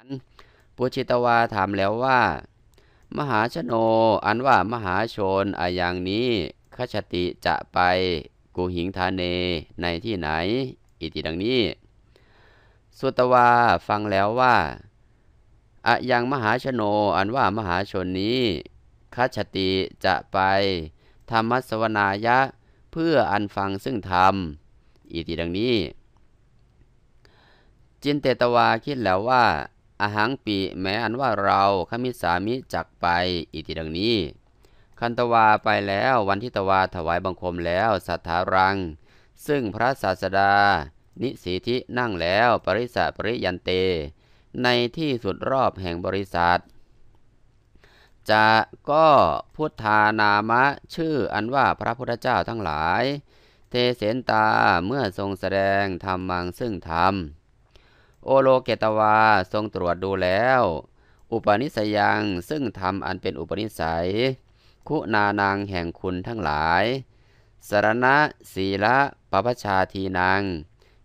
ันปุชิตวาถามแล้วว่า มหาชโนอันว่ามหาชนออย่างนี้ขชติจะไปกูหิงทาเนในที่ไหน อิติดังนี้สุตวาฟังแล้วว่าอะยังมหาชโนอันว่ามหาชนนี้คัชติจะไปธรรมสวนายะเพื่ออันฟังซึ่งธรรมอิติดังนี้ จินเตตวาคิดแล้วว่าอหังปีแม้อันว่าเราขมิสามิจักไปอิติดังนี้ คันตวาไปแล้ววันที่ตวาถวายบังคมแล้วสัทธารัง ซึ่งพระศาสดา นิสีธินั่งแล้วปริสะปริยันเต ในที่สุดรอบแห่งบริษัท จะก็พุทธานามะ ชื่ออันว่าพระพุทธเจ้าทั้งหลาย เทเสนตาเมื่อทรงแสดงธรรมังซึ่งธรรมโอโลเกตวาทรงตรวจดูแล้ว อุปนิสยัง ซึ่งทำอันเป็นอุปนิสัย คุณานางแห่งคุณทั้งหลายสารณะศีละปปชาทีนาง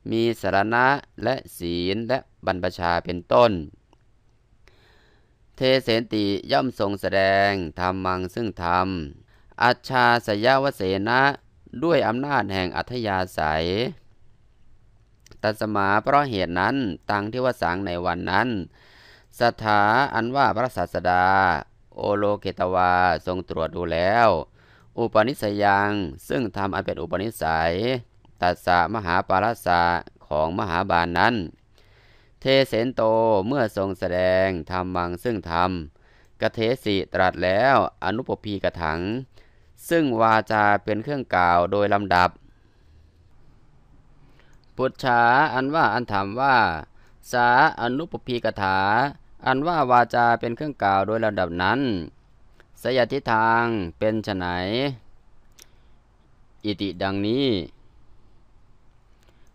มีสารณะ และศีลและบรรพชาเป็นต้น เทเสนติย่อมทรงแสดง ธรรมังซึ่งธรรม อัชชาสยาวเสนะ ด้วยอำนาจแห่งอัธยาศัยตัสมาเพราะเหตุนั้นตังที่ว่าสังในวันนั้นสถาอันว่าพระศาสดา โอโลเกตวาทรงตรวจดูแล้ว อุปนิสยังซึ่งทำอันเป็นอุปนิสัย ตัสมหาปาราสะของมหาบาลนนั้น เทเสนโตเมื่อทรงแสดงธรรมังซึ่งธรรมกเทสิตรัสแล้วอนุปพีกะถัง ซึ่งวาจาเป็นเครื่องกล่าวโดยลำดับปุจฉาอันว่าอัน ถาม ว่า สาอนุปพีกถาอันว่าวาจาเป็นเครื่องกล่าว โดยระดับนั้นสยทิทาง เป็นฉไนอิติดังนี้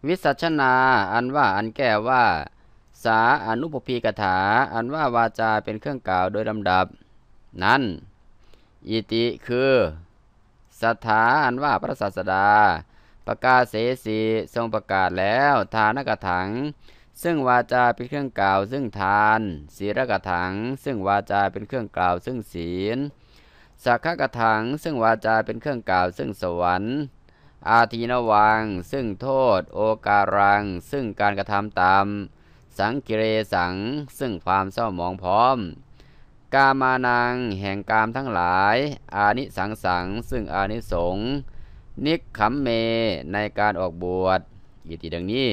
วิสัชนาอันว่า อันแก้ว่า สาอนุปพีกถาอันว่า วาจาเป็นเครื่องกล่าวโดยลำดับ นั้น อิติคือสถาอันว่าพระศาสดาประกาศเสสีทรงประกาศแล้วทานกถัง ซึ่งวาจาเป็นเครื่องกล่าวซึ่งทาน ศีลกถังซึ่งวาจา เป็นเครื่องกล่าวซึ่งศีลสักขกถังซึ่งวาจา เป็นเครื่องกล่าวซึ่งสวรรค์อาทีนวังซึ่งโทษ โอการัง ซึ่งการกระทำตาม สังกิเรสังซึ่งความเศร้าหมองพร้อมกามานัง แห่งกามทั้งหลาย อานิสังสังซึ่งอานิสงส์นิคขมเมในการออกบวชอิติดังนี้